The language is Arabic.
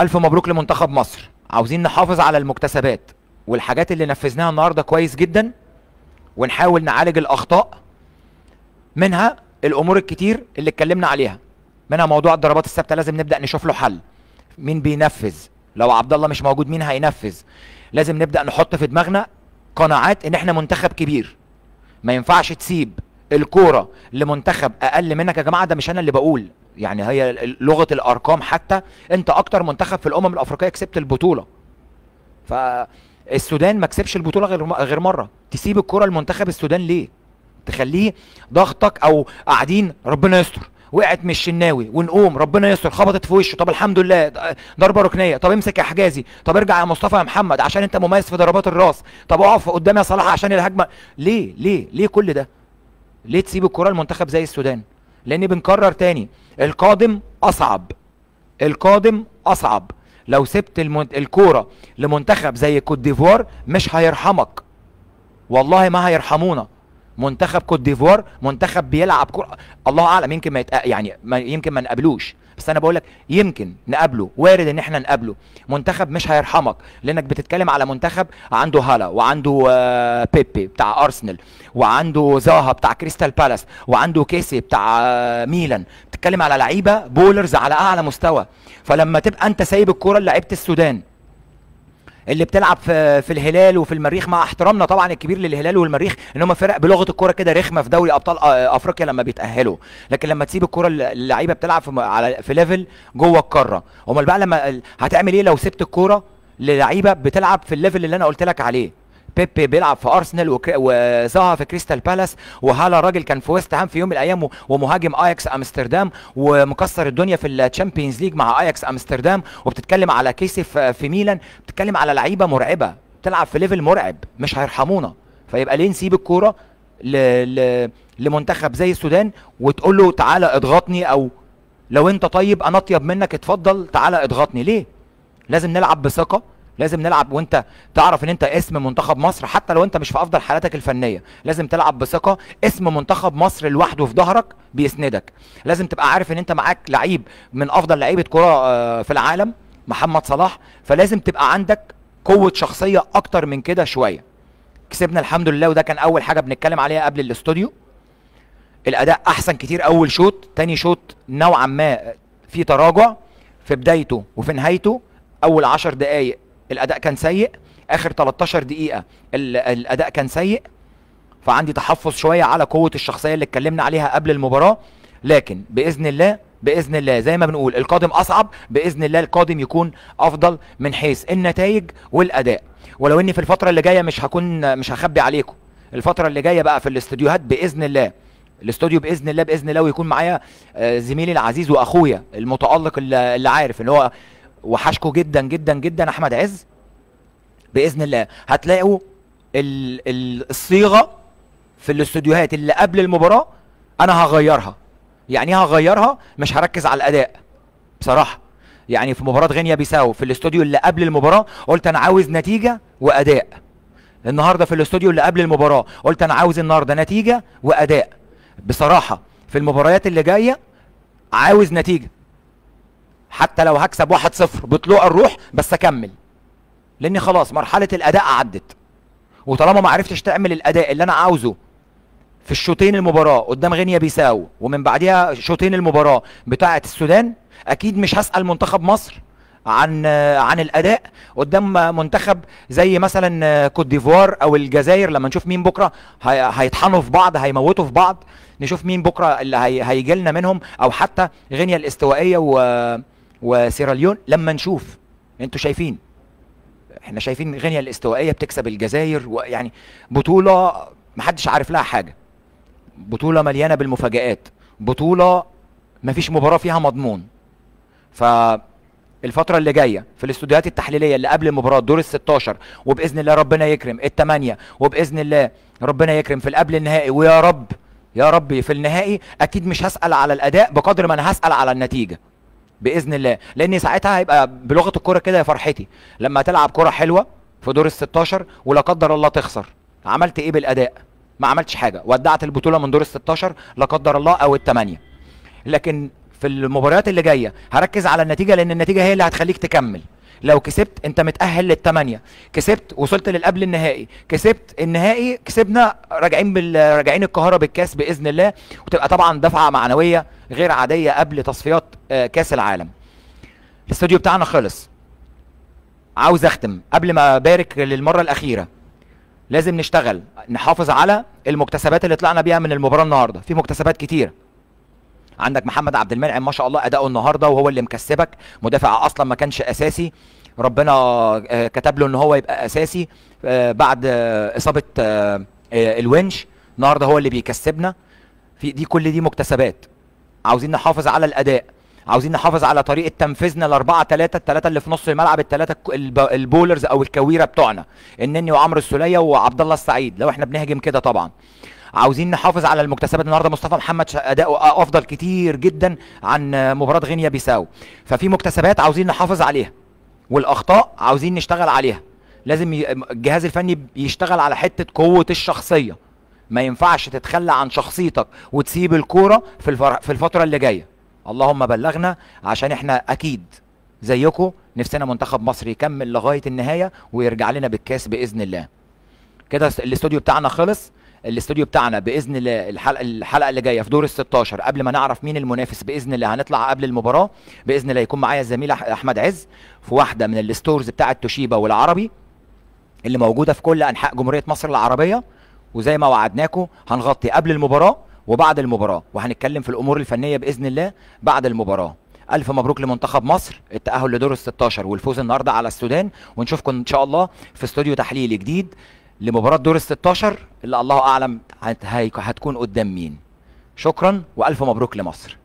الف مبروك لمنتخب مصر عاوزين نحافظ على المكتسبات والحاجات اللي نفذناها النهارده كويس جدا ونحاول نعالج الاخطاء منها الامور الكتير اللي اتكلمنا عليها منها موضوع الضربات الثابته لازم نبدا نشوف له حل مين بينفذ لو عبد الله مش موجود مين هينفذ لازم نبدا نحط في دماغنا قناعات ان احنا منتخب كبير ما ينفعش تسيب الكوره لمنتخب اقل منك يا جماعه ده مش انا اللي بقول يعني هي لغه الارقام حتى انت اكتر منتخب في الامم الافريقيه كسبت البطوله فالسودان ما كسبش البطوله غير غير مره تسيب الكره لمنتخب السودان ليه تخليه ضغطك او قاعدين ربنا يستر وقعت من الشناوي ونقوم ربنا يستر خبطت في وشه طب الحمد لله ضربه ركنيه طب امسك يا حجازي طب ارجع يا مصطفى يا محمد عشان انت مميز في ضربات الراس طب اقف قدام يا صلاح عشان الهجمه ليه ليه ليه كل ده ليه تسيب الكره لمنتخب زي السودان لان بنكرر تاني القادم اصعب القادم اصعب لو سبت الكوره لمنتخب زي كوت ديفوار مش هيرحمك والله ما هيرحمونا منتخب كوت ديفوار منتخب بيلعب كرة الله اعلم يمكن ما يتق... يعني ما... يمكن ما نقابلوش بس انا بقول لك يمكن نقابله وارد ان احنا نقابله منتخب مش هيرحمك لانك بتتكلم على منتخب عنده هالا وعنده آه، بيبي بتاع ارسنال وعنده زاها بتاع كريستال بالاس وعنده كيسي بتاع آه، ميلان بتتكلم على لعيبه بولرز على اعلى مستوى فلما تبقى انت سايب الكوره لعيبه السودان اللي بتلعب في في الهلال وفي المريخ مع احترامنا طبعا الكبير للهلال والمريخ ان هم فرق بلغه الكوره كده رخمه في دوري ابطال آه، افريقيا لما بيتاهلوا لكن لما تسيب الكوره اللعيبه بتلعب في على في ليفل جوه القاره امال بقى لما هتعمل ايه لو سبت الكوره للعيبه بتلعب في الليفل اللي انا قلت لك عليه بيبي بيلعب في ارسنال وزها في كريستال بالاس وهالا راجل كان في ويست هام في يوم من الايام ومهاجم اياكس امستردام ومكسر الدنيا في الشامبيونز ليج مع اياكس امستردام وبتتكلم على كيسي في ميلان بتتكلم على لعيبه مرعبه بتلعب في ليفل مرعب مش هيرحمونا فيبقى ليه نسيب الكوره ل... ل... لمنتخب زي السودان وتقول له تعالى اضغطني او لو انت طيب انا اطيب منك اتفضل تعالى اضغطني ليه لازم نلعب بثقه لازم نلعب وانت تعرف ان انت اسم منتخب مصر حتى لو انت مش في افضل حالاتك الفنيه لازم تلعب بثقه اسم منتخب مصر لوحده في ظهرك بيسندك لازم تبقى عارف ان انت معاك لعيب من افضل لعيبه كره آه، في العالم محمد صلاح فلازم تبقى عندك قوه شخصيه اكتر من كده شويه كسبنا الحمد لله وده كان اول حاجه بنتكلم عليها قبل الاستوديو الاداء احسن كتير اول شوط تاني شوط نوعا ما في تراجع في بدايته وفي نهايته اول عشر دقائق الاداء كان سيء اخر 13 دقيقه الاداء كان سيء فعندي تحفظ شويه على قوه الشخصيه اللي اتكلمنا عليها قبل المباراه لكن باذن الله باذن الله زي ما بنقول القادم اصعب باذن الله القادم يكون افضل من حيث النتائج والاداء ولو اني في الفتره اللي جايه مش هكون مش هخبي عليكم الفتره اللي جايه بقى في الاستديوهات باذن الله الاستوديو باذن الله باذن الله ويكون معايا آه، زميلي العزيز واخويا المتالق اللي عارف ان هو وحشكوا جدا جدا جدا احمد عز باذن الله هتلاقوا ال ال الصيغه في الاستوديوهات اللي قبل المباراه انا هغيرها يعني إيه هغيرها مش هركز على الاداء بصراحه يعني في مباراه غينيا بيساو في الاستوديو اللي قبل المباراه قلت انا عاوز نتيجه واداء النهارده في الاستوديو اللي قبل المباراه قلت انا عاوز النهارده نتيجه واداء بصراحه في المباريات اللي جايه عاوز نتيجه حتى لو هكسب 1-0 بطلوع الروح بس اكمل لاني خلاص مرحله الاداء عدت وطالما ما عرفتش تعمل الاداء اللي انا عاوزه في الشوطين المباراه قدام غينيا بيساو ومن بعدها شوطين المباراه بتاعه السودان اكيد مش هسال منتخب مصر عن عن الاداء قدام منتخب زي مثلا كوت ديفوار او الجزائر لما نشوف مين بكره هيطحنوا في بعض هيموتوا في بعض نشوف مين بكره اللي هيجي لنا منهم او حتى غينيا الاستوائيه و وسيراليون لما نشوف انتوا شايفين احنا شايفين غينيا الاستوائيه بتكسب الجزائر ويعني بطوله محدش عارف لها حاجه بطوله مليانه بالمفاجآت بطوله مفيش مباراه فيها مضمون ف الفترة اللي جاية في الاستوديوهات التحليلية اللي قبل المباراة دور ال 16 وبإذن الله ربنا يكرم الثمانية وبإذن الله ربنا يكرم في القبل النهائي ويا رب يا ربي في النهائي أكيد مش هسأل على الأداء بقدر ما أنا هسأل على النتيجة باذن الله لان ساعتها هيبقى بلغه الكوره كده يا فرحتي لما تلعب كوره حلوه في دور ال 16 ولا قدر الله تخسر عملت ايه بالاداء ما عملتش حاجه ودعت البطوله من دور ال 16 لا قدر الله او الثمانيه لكن في المباريات اللي جايه هركز على النتيجه لان النتيجه هي اللي هتخليك تكمل لو كسبت انت متاهل للثمانيه كسبت وصلت للقبل النهائي كسبت النهائي كسبنا راجعين بال... راجعين القاهره بالكاس باذن الله وتبقى طبعا دفعه معنويه غير عاديه قبل تصفيات آه، كاس العالم الاستوديو بتاعنا خلص عاوز اختم قبل ما ابارك للمره الاخيره لازم نشتغل نحافظ على المكتسبات اللي طلعنا بيها من المباراه النهارده في مكتسبات كتيره عندك محمد عبد المنعم ما شاء الله اداؤه النهارده وهو اللي مكسبك مدافع اصلا ما كانش اساسي ربنا آه، كتب له ان هو يبقى اساسي آه، بعد آه، اصابه الونش النهارده هو اللي بيكسبنا في دي كل دي مكتسبات عاوزين نحافظ على الاداء عاوزين نحافظ على طريقه تنفيذنا الاربعه ثلاثه الثلاثه اللي في نص الملعب الثلاثه البولرز او الكويره بتوعنا النني وعمرو السوليه وعبد الله السعيد لو احنا بنهجم كده طبعا عاوزين نحافظ على المكتسبات النهارده مصطفى محمد اداؤه افضل كتير جدا عن مباراه غينيا بيساو ففي مكتسبات عاوزين نحافظ عليها والاخطاء عاوزين نشتغل عليها لازم الجهاز الفني يشتغل على حته قوه الشخصيه ما ينفعش تتخلى عن شخصيتك وتسيب الكوره في في الفتره اللي جايه اللهم بلغنا عشان احنا اكيد زيكم نفسنا منتخب مصر يكمل لغايه النهايه ويرجع لنا بالكاس باذن الله كده الاستوديو بتاعنا خلص الاستوديو بتاعنا باذن الله الحلقه الحلقه اللي جايه في دور ال 16 قبل ما نعرف مين المنافس باذن الله هنطلع قبل المباراه باذن الله يكون معايا الزميل احمد عز في واحده من الستورز بتاعه توشيبا والعربي اللي موجوده في كل انحاء جمهوريه مصر العربيه وزي ما وعدناكم هنغطي قبل المباراه وبعد المباراه وهنتكلم في الامور الفنيه باذن الله بعد المباراه الف مبروك لمنتخب مصر التاهل لدور ال 16 والفوز النهارده على السودان ونشوفكم ان شاء الله في استوديو تحليلي جديد لمباراة دور ال 16 اللي الله أعلم هتكون قدام مين شكرا وألف مبروك لمصر